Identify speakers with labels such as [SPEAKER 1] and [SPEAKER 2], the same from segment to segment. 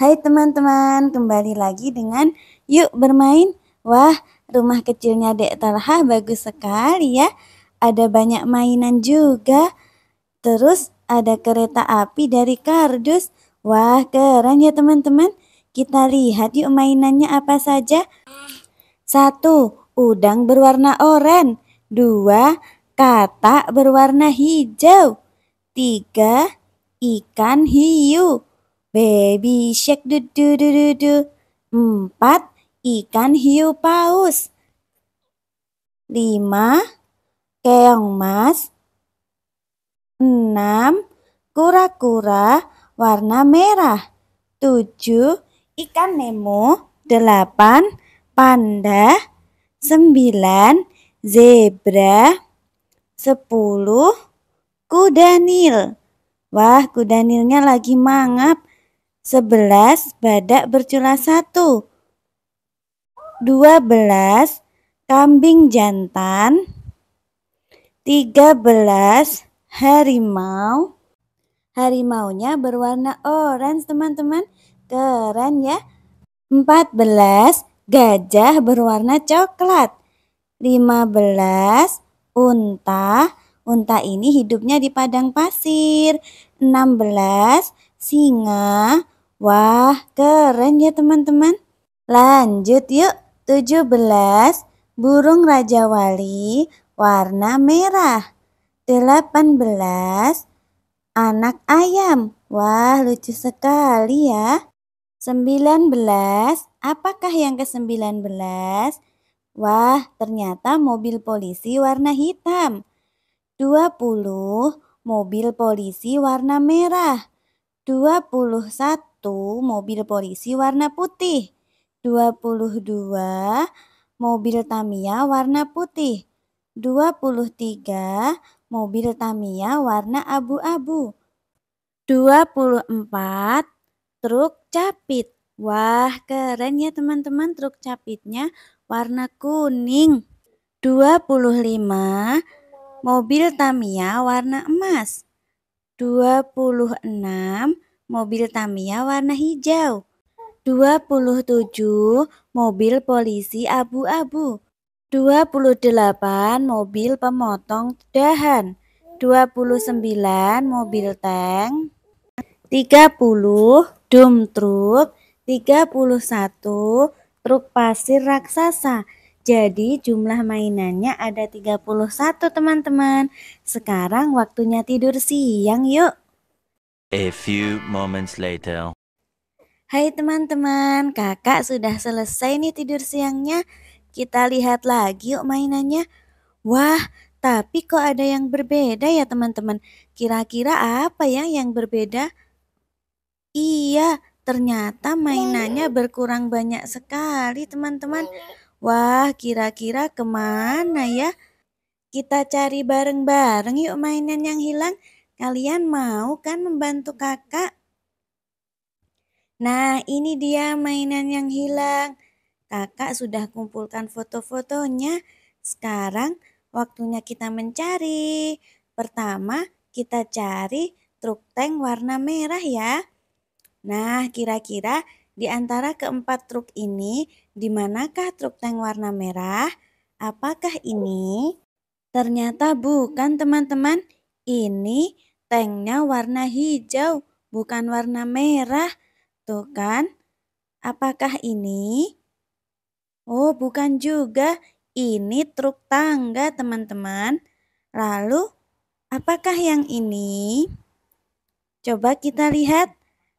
[SPEAKER 1] Hai teman-teman, kembali lagi dengan Yuk Bermain. Wah, rumah kecilnya Dek Talha bagus sekali ya. Ada banyak mainan juga. Terus ada kereta api dari kardus. Wah, keren ya teman-teman. Kita lihat yuk mainannya apa saja. Satu, udang berwarna oranye. Dua, katak berwarna hijau. Tiga, ikan hiu. Baby shark du du du du du. Empat, ikan hiu paus. Lima, keong mas. Enam, kura-kura warna merah. Tujuh, ikan nemo. Delapan, panda. Sembilan, zebra. Sepuluh, kuda nil. Wah, kuda nilnya lagi mangap. Sebelas badak bercula satu. Dua belas kambing jantan. Tiga belas harimau. Harimaunya berwarna orange teman-teman. Keren ya. Empat belas gajah berwarna coklat. Lima belas unta. Unta ini hidupnya di padang pasir. Enam belas singa. Wah, keren ya teman-teman. Lanjut yuk. 17. Burung Raja Wali warna merah. 18. Anak ayam. Wah, lucu sekali ya. 19. Apakah yang ke-19? Wah, ternyata mobil polisi warna hitam. 20. Mobil polisi warna merah. 21 mobil polisi warna putih. 22 mobil Tamiya warna putih. 23 mobil Tamiya warna abu-abu. 24 truk capit. Wah, keren ya teman-teman truk capitnya warna kuning. 25 mobil Tamiya warna emas. 26 mobil Tamiya warna hijau. 27 mobil polisi abu-abu. 28 mobil pemotong dahan. 29 mobil tank. 30 dump truk. 31 truk pasir raksasa. Jadi jumlah mainannya ada 31 teman-teman. Sekarang waktunya tidur siang yuk. A few moments later. Hai teman-teman, kakak sudah selesai nih tidur siangnya. Kita lihat lagi yuk mainannya. Wah, tapi kok ada yang berbeda ya teman-teman. Kira-kira apa ya yang berbeda? Iya, ternyata mainannya berkurang banyak sekali teman-teman. Wah, kira-kira kemana ya? Kita cari bareng-bareng yuk mainan yang hilang. Kalian mau kan membantu kakak? Nah, ini dia mainan yang hilang. Kakak sudah kumpulkan foto-fotonya. Sekarang waktunya kita mencari. Pertama, kita cari truk tank warna merah ya. Nah, kira-kira di antara keempat truk ini, di manakah truk tank warna merah? Apakah ini? Ternyata bukan teman-teman. Ini tanknya warna hijau, bukan warna merah. Tuh kan? Apakah ini? Oh, bukan juga. Ini truk tangga, teman-teman. Lalu, apakah yang ini? Coba kita lihat.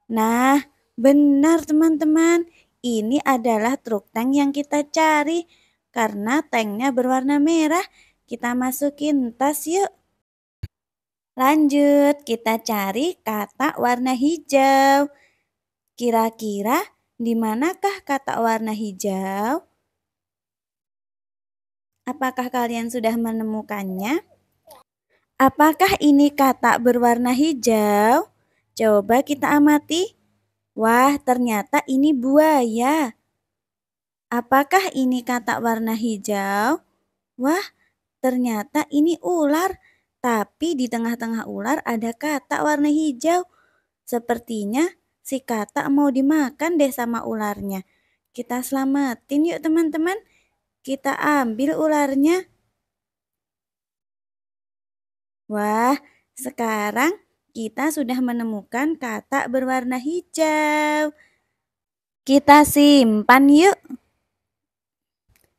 [SPEAKER 1] Nah, Benar teman-teman, ini adalah truk tank yang kita cari. Karena tanknya berwarna merah, kita masukin tas yuk. Lanjut, kita cari kata warna hijau. Kira-kira di manakah kata warna hijau? Apakah kalian sudah menemukannya? Apakah ini kata berwarna hijau? Coba kita amati. Wah, ternyata ini buaya. Apakah ini katak warna hijau? Wah, ternyata ini ular. Tapi di tengah-tengah ular ada katak warna hijau. Sepertinya si katak mau dimakan deh sama ularnya. Kita selamatin yuk teman-teman. Kita ambil ularnya. Wah, sekarang kita sudah menemukan kata berwarna hijau. Kita simpan yuk.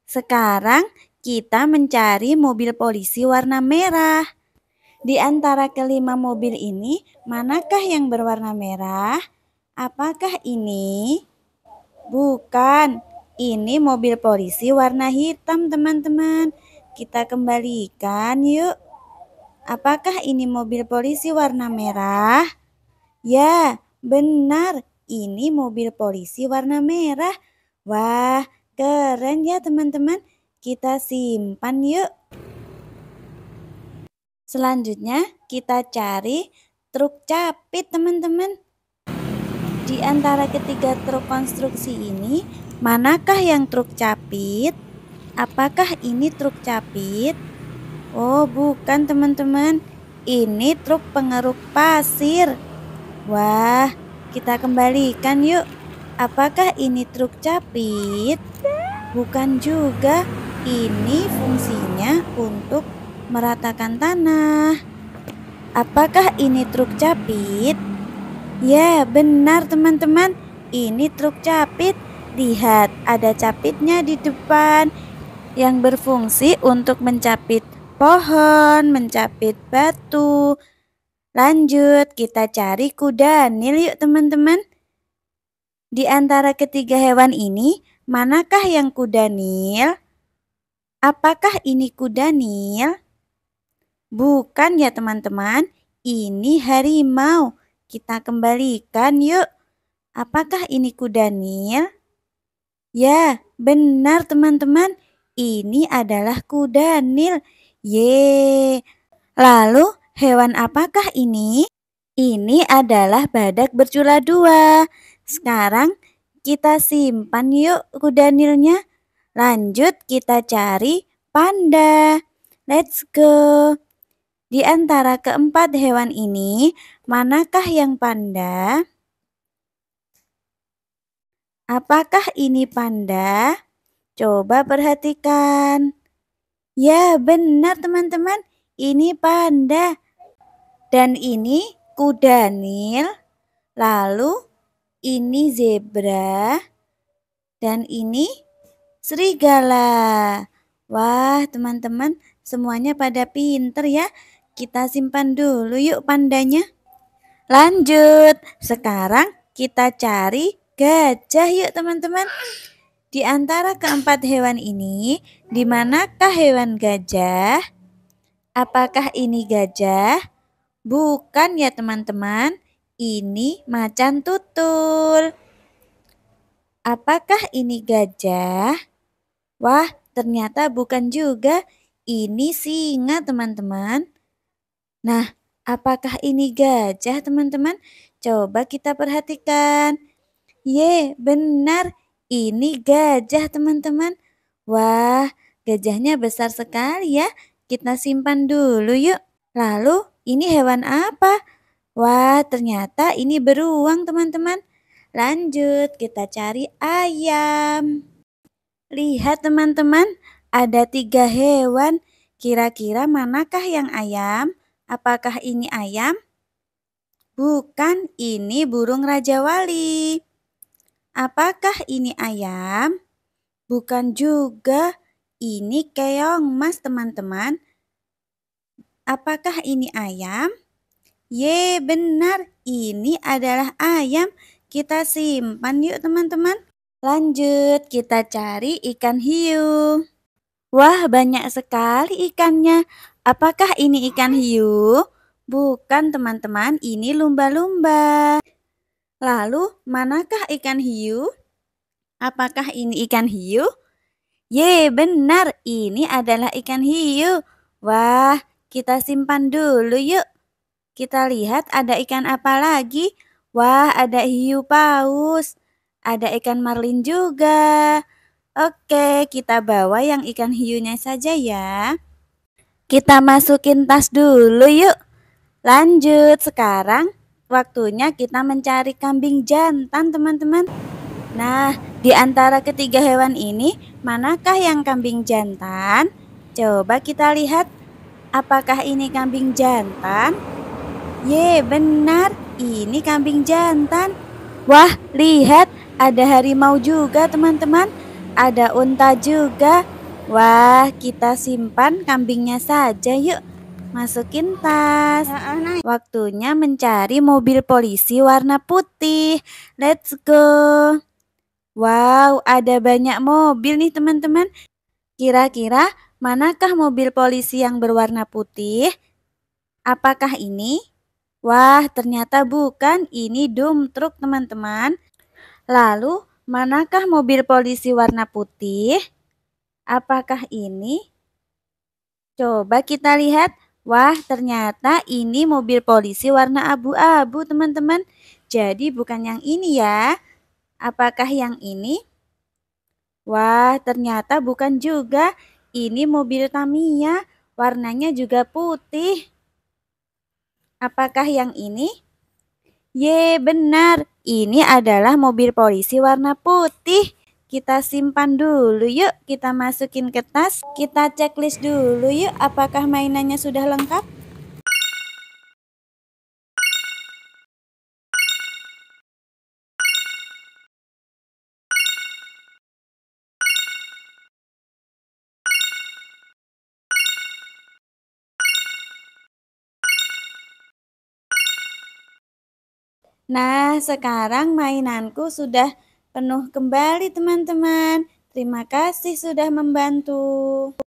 [SPEAKER 1] Sekarang kita mencari mobil polisi warna merah. Di antara kelima mobil ini, manakah yang berwarna merah? Apakah ini? Bukan, ini mobil polisi warna hitam teman-teman. Kita kembalikan yuk. Apakah ini mobil polisi warna merah? Ya, benar. Ini mobil polisi warna merah. Wah, keren ya teman-teman. Kita simpan yuk. Selanjutnya kita cari truk capit teman-teman. Di antara ketiga truk konstruksi ini, manakah yang truk capit? Apakah ini truk capit? Oh, bukan teman-teman. Ini truk pengeruk pasir. Wah, kita kembalikan yuk. Apakah ini truk capit? Bukan juga. Ini fungsinya untuk meratakan tanah. Apakah ini truk capit? Ya, benar teman-teman. Ini truk capit. Lihat, ada capitnya di depan yang berfungsi untuk mencapit pohon, mencapit batu. Lanjut, kita cari kuda nil yuk teman-teman. Di antara ketiga hewan ini, manakah yang kuda nil? Apakah ini kuda nil? Bukan ya teman-teman, ini harimau. Kita kembalikan yuk. Apakah ini kuda nil? Ya, benar teman-teman. Ini adalah kuda nil Ye. Lalu hewan apakah ini? Ini adalah badak bercula dua. Sekarang kita simpan yuk kuda nilnya. Lanjut kita cari panda. Let's go. Di antara keempat hewan ini, manakah yang panda? Apakah ini panda? Coba perhatikan. Ya, benar teman-teman. Ini panda. Dan ini kuda nil. Lalu ini zebra. Dan ini serigala. Wah, teman-teman, semuanya pada pinter ya. Kita simpan dulu yuk pandanya. Lanjut, sekarang kita cari gajah yuk teman-teman. Di antara keempat hewan ini, di manakah hewan gajah? Apakah ini gajah? Bukan ya teman-teman, ini macan tutul. Apakah ini gajah? Wah, ternyata bukan juga. Ini singa teman-teman. Nah, apakah ini gajah teman-teman? Coba kita perhatikan. Ye, benar ini gajah teman-teman. Wah, gajahnya besar sekali ya. Kita simpan dulu yuk. Lalu ini hewan apa? Wah, ternyata ini beruang teman-teman. Lanjut, kita cari ayam. Lihat teman-teman, ada tiga hewan. Kira-kira manakah yang ayam? Apakah ini ayam? Bukan, ini burung raja wali. Apakah ini ayam? Bukan juga. Ini keong, Mas, teman-teman. Apakah ini ayam? Ye, benar. Ini adalah ayam. Kita simpan yuk, teman-teman. Lanjut, kita cari ikan hiu. Wah, banyak sekali ikannya. Apakah ini ikan hiu? Bukan, teman-teman. Ini lumba-lumba. Lalu, manakah ikan hiu? Apakah ini ikan hiu? Ye, benar, ini adalah ikan hiu. Wah, kita simpan dulu yuk. Kita lihat ada ikan apa lagi. Wah, ada hiu paus. Ada ikan marlin juga. Oke, kita bawa yang ikan hiunya saja ya. Kita masukin tas dulu yuk. Lanjut sekarang Waktunya kita mencari kambing jantan, teman-teman. Nah, di antara ketiga hewan ini, manakah yang kambing jantan? Coba kita lihat, apakah ini kambing jantan? Ye, benar, ini kambing jantan. Wah, lihat, ada harimau juga, teman-teman. Ada unta juga. Wah, kita simpan kambingnya saja yuk. Masukin tas. Nah. Waktunya mencari mobil polisi warna putih. Let's go. Wow, ada banyak mobil nih teman-teman. Kira-kira manakah mobil polisi yang berwarna putih? Apakah ini? Wah, ternyata bukan. Ini dum truk teman-teman. Lalu, manakah mobil polisi warna putih? Apakah ini? Coba kita lihat Wah, ternyata ini mobil polisi warna abu-abu, teman-teman. Jadi bukan yang ini ya. Apakah yang ini? Wah, ternyata bukan juga. Ini mobil Tamiya, warnanya juga putih. Apakah yang ini? Ye, benar. Ini adalah mobil polisi warna putih. Kita simpan dulu yuk, kita masukin ke tas. Kita checklist dulu yuk apakah mainannya sudah lengkap. Nah, sekarang mainanku sudah penuh kembali teman-teman. Terima kasih sudah membantu.